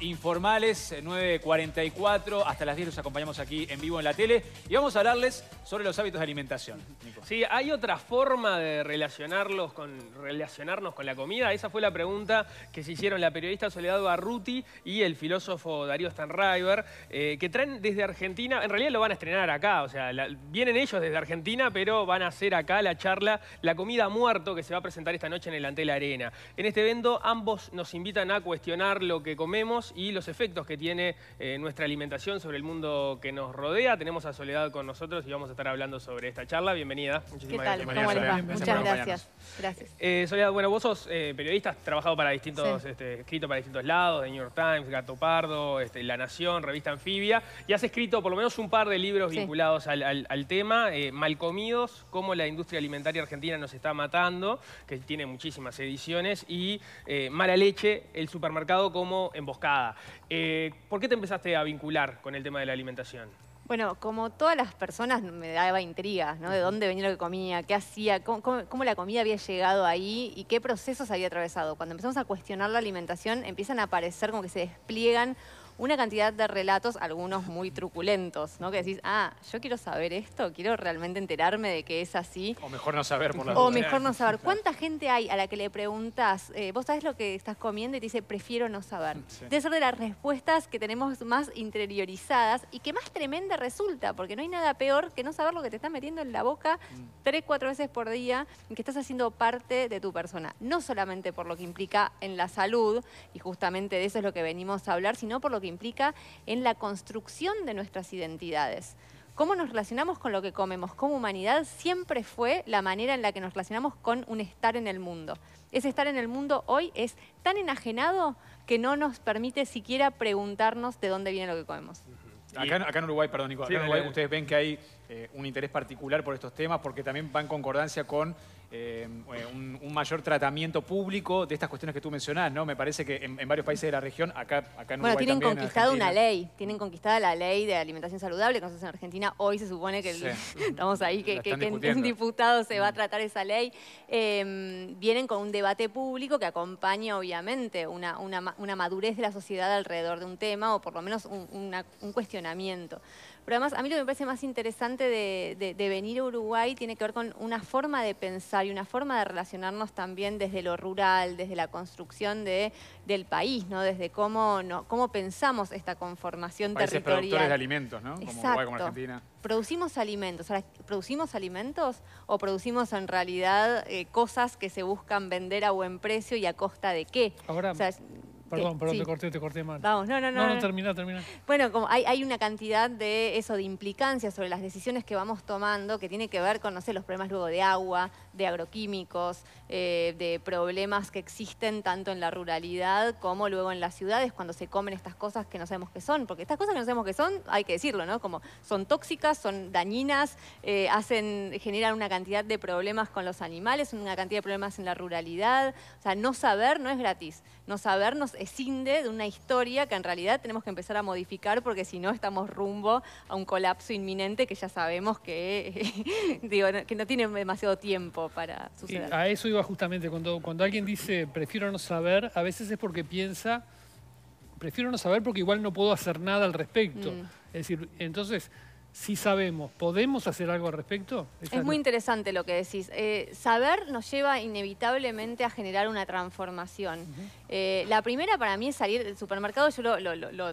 informales, 9.44, eh, hasta las 10 los acompañamos aquí en vivo en la tele y vamos a hablarles sobre los hábitos de alimentación. Sí, ¿hay otra forma de relacionarlos con, relacionarnos con la comida? Esa fue la pregunta que se hicieron la periodista Soledad Barruti y el filósofo Darío Stanraiver, eh, que traen desde Argentina, en realidad lo van a estrenar acá, o sea, vienen ellos desde Argentina, pero van a hacer acá la charla La Comida Muerto, que se va a presentar esta noche en el Antel Arena. En este evento ambos nos invitan a cuestionar lo que comemos y los efectos que tiene eh, nuestra alimentación sobre el mundo que nos rodea. Tenemos a Soledad con nosotros y vamos a estar hablando sobre esta charla. Bienvenida. Muchísimas Gracias. Muchas gracias. Eh, Soledad, bueno, vos sos eh, periodista, has trabajado para distintos, este, escrito para distintos lados, The New York Times, Gato Pardo, este, La Nación, Revista Anfibia, y has escrito por lo menos un par de libros vinculados al, al, al tema, Malcomidos, cómo la industria alimentaria argentina nos está matando, que tiene muchísimas ediciones, y Mala Leche, el supermercado como emboscado. Eh, ¿Por qué te empezaste a vincular con el tema de la alimentación? Bueno, como todas las personas me daba intriga, ¿no? De dónde venía lo que comía, qué hacía, cómo, la comida había llegado ahí y qué procesos había atravesado. Cuando empezamos a cuestionar la alimentación, empiezan a aparecer como que se despliegan una cantidad de relatos, algunos muy truculentos, ¿no? Que decís, ah, yo quiero saber esto, quiero realmente enterarme de que es así. O mejor no saber por la O mejor no saber. ¿Cuánta gente hay a la que le preguntas, eh, vos sabés lo que estás comiendo y te dice, prefiero no saber? De ser de las respuestas que tenemos más interiorizadas y que más tremenda resulta, porque no hay nada peor que no saber lo que te está metiendo en la boca mm. tres, cuatro veces por día que estás haciendo parte de tu persona. No solamente por lo que implica en la salud, y justamente de eso es lo que venimos a hablar, sino por lo que implica en la construcción de nuestras identidades. Cómo nos relacionamos con lo que comemos como humanidad siempre fue la manera en la que nos relacionamos con un estar en el mundo. Ese estar en el mundo hoy es tan enajenado que no nos permite siquiera preguntarnos de dónde viene lo que comemos. Acá, en Uruguay, perdón, Nico, ustedes ven que hay eh, un interés particular por estos temas porque también van en concordancia con Em, eh, un, mayor tratamiento público de estas cuestiones que tú mencionás, ¿no? Me parece que en, varios países de la región, acá, acá en bueno, tienen conquistada una ley, tienen conquistada la ley de alimentación saludable, que en Argentina hoy se supone que estamos ahí, que, que, un diputado se va a mm. tratar esa ley. Em, vienen con un debate público que acompaña, obviamente, una, una, madurez de la sociedad alrededor de un tema, o por lo menos un cuestionamiento. Pero además, a mí lo que me parece más interesante de, venir a Uruguay tiene que ver con una forma de pensar y una forma de relacionarnos también desde lo rural, desde la construcción de, del país, ¿no? Desde cómo, cómo pensamos esta conformación territorial. productores de alimentos, ¿no? Como Exacto. Uruguay, como Argentina. ¿Producimos alimentos? ¿Producimos alimentos o producimos en realidad eh, cosas que se buscan vender a buen precio y a costa de qué? Ahora, Perdón, perdón, te corté, te corté mal. Vamos, no, no, no. No, no, termina, Bueno, como hay, una cantidad de eso, de implicancias sobre las decisiones que vamos tomando que tiene que ver con, no sé, los problemas luego de agua, de agroquímicos, eh, de problemas que existen tanto en la ruralidad como luego en las ciudades cuando se comen estas cosas que no sabemos qué son. Porque estas cosas que no sabemos qué son, hay que decirlo, ¿no? Como son tóxicas, son dañinas, eh, hacen, generan una cantidad de problemas con los animales, una cantidad de problemas en la ruralidad. O sea, no saber no es gratis. No saber sabernos escinde de una historia que en realidad tenemos que empezar a modificar porque si no estamos rumbo a un colapso inminente que ya sabemos que, que no tiene demasiado tiempo para suceder. a eso iba justamente, cuando, cuando alguien dice prefiero no saber, a veces es porque piensa, prefiero no saber porque igual no puedo hacer nada al respecto. Mm. Es decir, entonces si sabemos, ¿podemos hacer algo al respecto? es muy interesante lo que decís. Eh, saber nos lleva inevitablemente a generar una transformación. Eh, la primera para mí es salir del supermercado, yo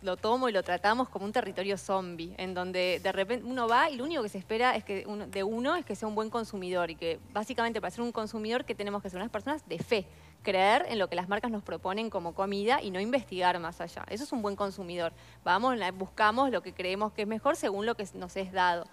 lo, tomo y lo tratamos como un territorio zombie, en donde de repente uno va y lo único que se espera es que de uno es que sea un buen consumidor y que básicamente para ser un consumidor que tenemos que ser unas personas de fe creer en lo que las marcas nos proponen como comida y no investigar más allá. Eso es un buen consumidor. Vamos, buscamos lo que creemos que es mejor según lo que nos es dado.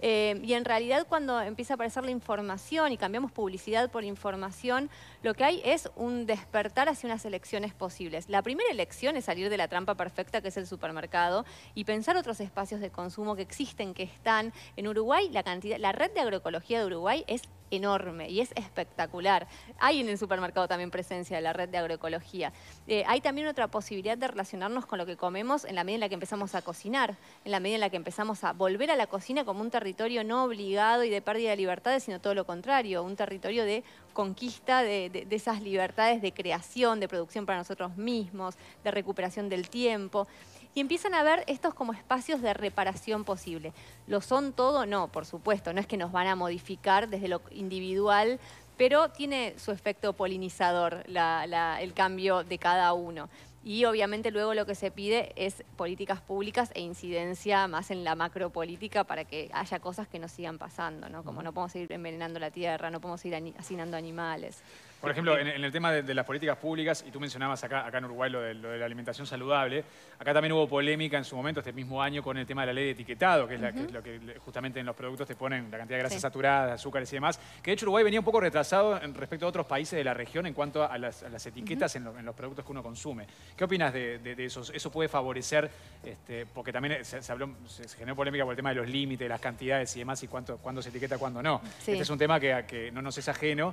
Eh, y en realidad cuando empieza a aparecer la información y cambiamos publicidad por información, lo que hay es un despertar hacia unas elecciones posibles. La primera elección es salir de la trampa perfecta que es el supermercado y pensar otros espacios de consumo que existen, que están. En Uruguay la, cantidad, la red de agroecología de Uruguay es enorme y es espectacular. Hay en el supermercado también presencia de la red de agroecología. Eh, hay también otra posibilidad de relacionarnos con lo que comemos en la medida en la que empezamos a cocinar, en la medida en la que empezamos a volver a la cocina como un territorio no obligado y de pérdida de libertades, sino todo lo contrario, un territorio de conquista de esas libertades de creación, de producción para nosotros mismos, de recuperación del tiempo y empiezan a ver estos como espacios de reparación posible. ¿Lo son todo? No, por supuesto, no es que nos van a modificar desde lo individual, pero tiene su efecto polinizador el cambio de cada uno. Y obviamente luego lo que se pide es políticas públicas e incidencia más en la macropolítica para que haya cosas que no sigan pasando, ¿no? Como no podemos ir envenenando la tierra, no podemos ir hacinando animales. Por ejemplo, en, el tema de, las políticas públicas, y tú mencionabas acá, acá en Uruguay lo de, la alimentación saludable, acá también hubo polémica en su momento, este mismo año, con el tema de la ley de etiquetado, que es, lo que justamente en los productos te ponen la cantidad de grasas saturadas, azúcares y demás, que de hecho Uruguay venía un poco retrasado respecto a otros países de la región en cuanto a las, etiquetas en, los productos que uno consume. ¿Qué opinas de, eso? ¿Eso puede favorecer? Este, porque también se, generó polémica por el tema de los límites, las cantidades y demás, y cuánto, cuándo se etiqueta, cuándo no. Este es un tema que no nos es ajeno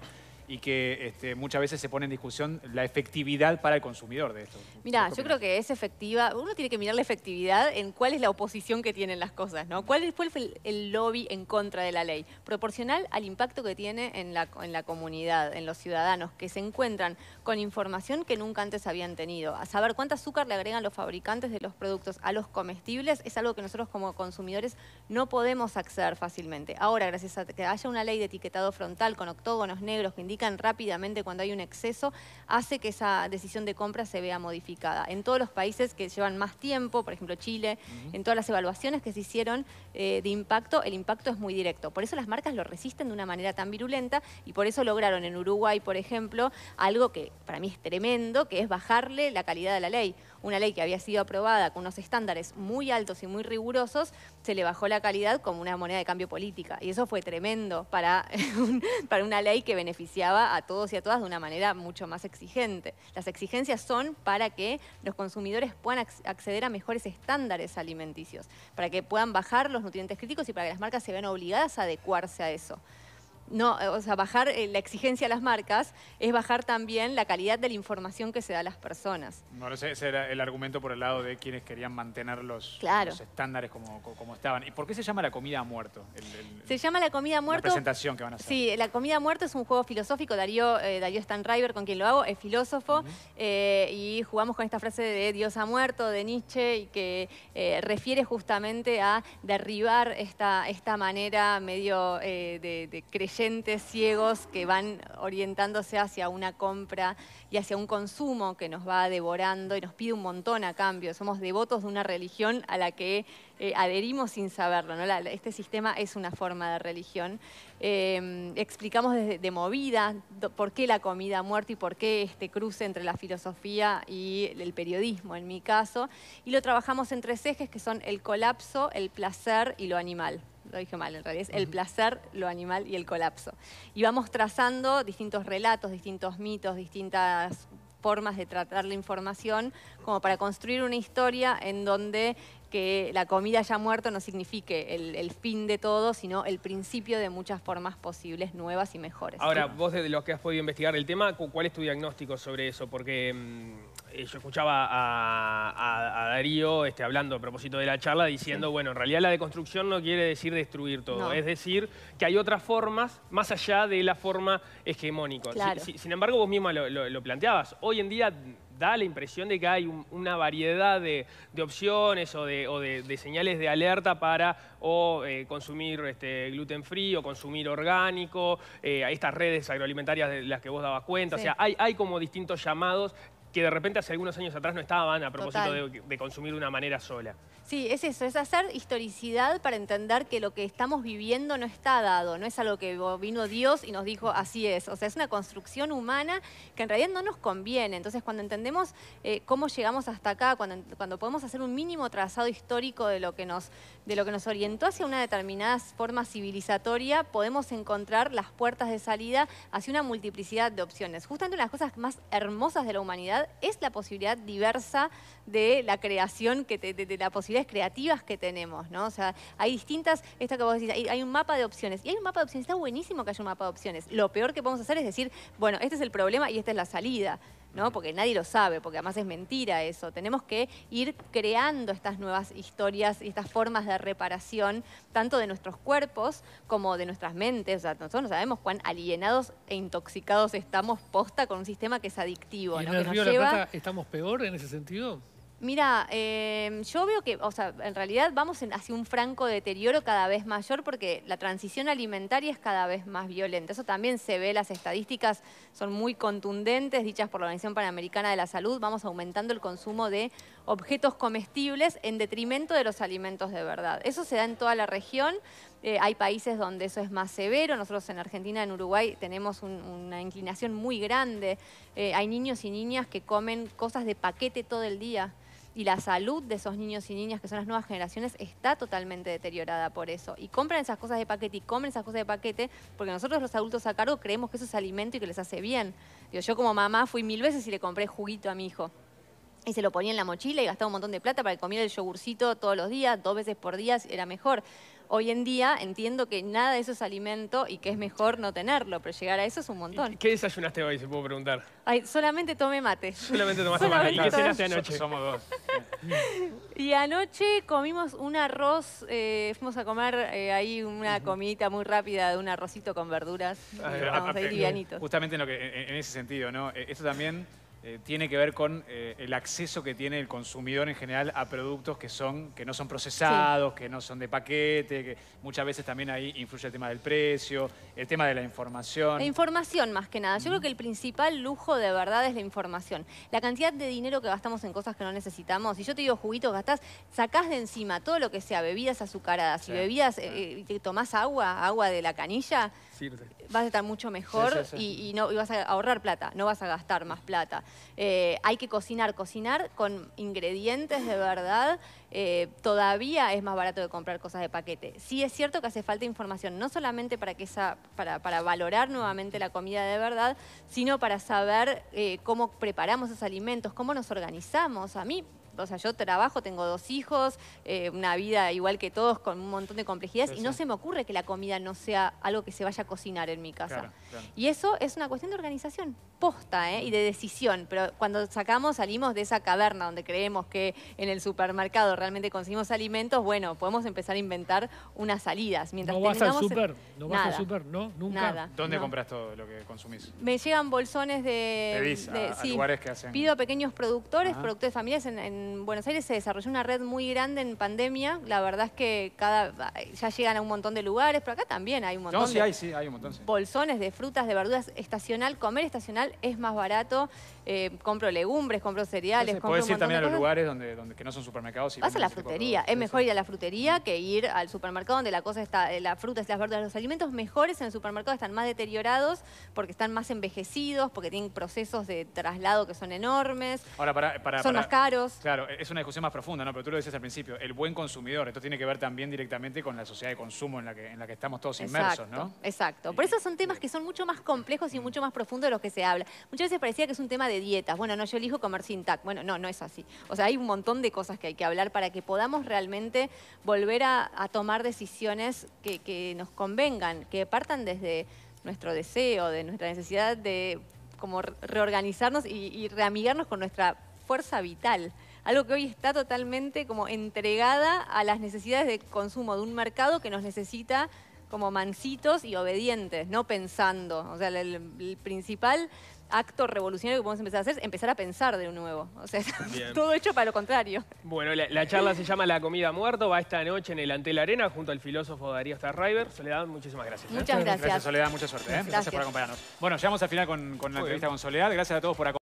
y que este, muchas veces se pone en discusión la efectividad para el consumidor de esto. Mira, yo creo que es efectiva. Uno tiene que mirar la efectividad en cuál es la oposición que tienen las cosas, ¿no? ¿Cuál fue el, lobby en contra de la ley? Proporcional al impacto que tiene en la, en la comunidad, en los ciudadanos, que se encuentran con información que nunca antes habían tenido. A saber cuánta azúcar le agregan los fabricantes de los productos a los comestibles es algo que nosotros como consumidores no podemos acceder fácilmente. Ahora, gracias a que haya una ley de etiquetado frontal con octógonos negros que indica rápidamente cuando hay un exceso, hace que esa decisión de compra se vea modificada. En todos los países que llevan más tiempo, por ejemplo Chile, en todas las evaluaciones que se hicieron eh, de impacto, el impacto es muy directo. Por eso las marcas lo resisten de una manera tan virulenta y por eso lograron en Uruguay, por ejemplo, algo que para mí es tremendo, que es bajarle la calidad de la ley una ley que había sido aprobada con unos estándares muy altos y muy rigurosos, se le bajó la calidad como una moneda de cambio política. Y eso fue tremendo para, para una ley que beneficiaba a todos y a todas de una manera mucho más exigente. Las exigencias son para que los consumidores puedan acceder a mejores estándares alimenticios, para que puedan bajar los nutrientes críticos y para que las marcas se vean obligadas a adecuarse a eso no, o sea, bajar eh, la exigencia a las marcas es bajar también la calidad de la información que se da a las personas. Bueno, ese, era el argumento por el lado de quienes querían mantener los, estándares como, estaban. ¿Y por qué se llama la comida muerto? se llama la comida muerto. La presentación que van a hacer. Sí, la comida muerto es un juego filosófico. Darío, eh, con quien lo hago, es filósofo eh, y jugamos con esta frase de Dios ha muerto de Nietzsche y que eh, refiere justamente a derribar esta, esta manera medio de, de Gentes ciegos que van orientándose hacia una compra y hacia un consumo que nos va devorando y nos pide un montón a cambio. Somos devotos de una religión a la que eh, adherimos sin saberlo. este sistema es una forma de religión. Em, explicamos desde de movida por qué la comida muerta y por qué este cruce entre la filosofía y el periodismo, en mi caso. Y lo trabajamos en tres ejes que son el colapso, el placer y lo animal lo dije mal en realidad, es el placer, lo animal y el colapso. Y vamos trazando distintos relatos, distintos mitos, distintas formas de tratar la información como para construir una historia en donde que la comida haya muerto no signifique el, fin de todo, sino el principio de muchas formas posibles, nuevas y mejores. Ahora, vos de los que has podido investigar el tema, ¿cuál es tu diagnóstico sobre eso? Porque mm, eh, yo escuchaba a, Darío este, hablando a propósito de la charla diciendo, bueno, en realidad la deconstrucción no quiere decir destruir todo, es decir, que hay otras formas más allá de la forma hegemónica. sin embargo, vos misma lo planteabas. Hoy en día da la impresión de que hay una variedad de, opciones o, de, señales de alerta para o eh, consumir este, gluten frío o consumir orgánico, eh, estas redes agroalimentarias de las que vos dabas cuenta. O sea, hay, hay como distintos llamados que de repente hace algunos años atrás no estaban a propósito de, consumir de una manera sola. Sí, es eso, es hacer historicidad para entender que lo que estamos viviendo no está dado, no es algo que vino Dios y nos dijo así es, o sea, es una construcción humana que en realidad no nos conviene. Entonces, cuando entendemos eh, cómo llegamos hasta acá, cuando, cuando podemos hacer un mínimo trazado histórico de lo que nos, de lo que nos orientó hacia una determinada forma civilizatoria, podemos encontrar las puertas de salida hacia una multiplicidad de opciones. Justamente una de las cosas más hermosas de la humanidad es la posibilidad diversa de la creación, que de, las posibilidades creativas que tenemos, ¿no? O sea, hay distintas, esto que vos decís, hay, hay, un mapa de opciones. Y hay un mapa de opciones, está buenísimo que haya un mapa de opciones. Lo peor que podemos hacer es decir, bueno, este es el problema y esta es la salida. ¿no? Porque nadie lo sabe, porque además es mentira eso. Tenemos que ir creando estas nuevas historias y estas formas de reparación, tanto de nuestros cuerpos como de nuestras mentes. O sea, nosotros no sabemos cuán alienados e intoxicados estamos posta con un sistema que es adictivo. estamos peor en ese sentido? Mira, em, yo veo que, o sea, en realidad vamos hacia un franco deterioro cada vez mayor porque la transición alimentaria es cada vez más violenta. Eso también se ve, las estadísticas son muy contundentes, dichas por la Organización Panamericana de la Salud. Vamos aumentando el consumo de objetos comestibles en detrimento de los alimentos de verdad. Eso se da en toda la región. Eh, hay países donde eso es más severo. Nosotros en Argentina, en Uruguay, tenemos una inclinación muy grande. Eh, hay niños y niñas que comen cosas de paquete todo el día y la salud de esos niños y niñas que son las nuevas generaciones está totalmente deteriorada por eso. Y compran esas cosas de paquete y comen esas cosas de paquete porque nosotros los adultos a cargo creemos que eso es alimento y que les hace bien. Digo, yo como mamá fui mil veces y le compré juguito a mi hijo. Y se lo ponía en la mochila y gastaba un montón de plata para que comiera el yogurcito todos los días, dos veces por día, era mejor. Hoy en día entiendo que nada de eso es alimento y que es mejor no tenerlo, pero llegar a eso es un montón. ¿Qué desayunaste hoy, Se puedo preguntar? solamente tomé mate. Solamente tomaste mate. ¿Y qué cenaste anoche? Somos dos. y anoche comimos un arroz, eh, fuimos a comer eh, ahí una comidita muy rápida de un arrocito con verduras. a ah, Justamente en, lo que, en, ese sentido, ¿no? E, eso también eh, tiene que ver con eh, el acceso que tiene el consumidor en general a productos que, son, que no son procesados, que no son de paquete, que muchas veces también ahí influye el tema del precio, el tema de la información. La información más que nada. Yo creo que el principal lujo de verdad es la información. La cantidad de dinero que gastamos en cosas que no necesitamos. Si yo te digo juguitos, gastás, sacás de encima todo lo que sea bebidas azucaradas. Si bebidas, y eh, te tomás agua, agua de la canilla, vas a estar mucho mejor y, no, y vas a ahorrar plata, no vas a gastar más plata. Eh, hay que cocinar, cocinar con ingredientes de verdad. Eh, todavía es más barato de comprar cosas de paquete. Sí es cierto que hace falta información, no solamente para, que esa, para, valorar nuevamente la comida de verdad, sino para saber eh, cómo preparamos esos alimentos, cómo nos organizamos. A mí o sea, yo trabajo, tengo dos hijos, eh, una vida igual que todos con un montón de complejidades y no se me ocurre que la comida no sea algo que se vaya a cocinar en mi casa. Y eso es una cuestión de organización posta ¿eh? y de decisión. Pero cuando sacamos, salimos de esa caverna donde creemos que en el supermercado realmente conseguimos alimentos, bueno, podemos empezar a inventar unas salidas. Mientras no vas al super, no vas al super, ¿no? Nunca. ¿Dónde compras todo lo que consumís? Me llegan bolsones de... de, a, lugares que hacen... Pido a pequeños productores, productores familiares en Buenos Aires se desarrolló una red muy grande en pandemia. La verdad es que cada ya llegan a un montón de lugares, pero acá también hay un montón. No, sí, de un montón. Bolsones de frutas, de verduras estacional. Comer estacional es más barato. Eh, compro legumbres, compro cereales. compro puedes ir también a los lugares donde, que no son supermercados. Vas a la frutería. Es mejor ir a la frutería que ir al supermercado donde la cosa está, eh, las frutas, las verduras, los alimentos mejores en el supermercado están más deteriorados porque están más envejecidos, porque tienen procesos de traslado que son enormes. Ahora, para, para son más caros. Claro, e-, es una discusión más profunda, ¿no? Pero tú lo decías al principio, el buen consumidor. Esto tiene que ver también directamente con la sociedad de consumo en la que, estamos todos inmersos, ¿no? Exacto. Por eso son temas que son mucho más complejos y mucho más profundos de los que se habla. Muchas veces parecía que es un tema de dietas. Bueno, no, yo elijo comer sin tac. Bueno, no, no es así. O sea, hay un montón de cosas que hay que hablar para que podamos realmente volver a, tomar decisiones que, nos convengan, que partan desde nuestro deseo, de nuestra necesidad de como reorganizarnos y, y reamigarnos con nuestra fuerza vital algo que hoy está totalmente como entregada a las necesidades de consumo de un mercado que nos necesita como mansitos y obedientes, no pensando. O sea, el, principal acto revolucionario que podemos empezar a hacer es empezar a pensar de nuevo. O sea, todo hecho para lo contrario. Bueno, la, charla se llama La comida muerto, va esta noche en el Antel Arena junto al filósofo Darío Starriver. Soledad, muchísimas gracias. ¿eh? Muchas gracias. Soledad, mucha suerte. ¿eh? Gracias. por acompañarnos. Bueno, llegamos al final con, con la entrevista con Soledad. Gracias a todos por acompañarnos.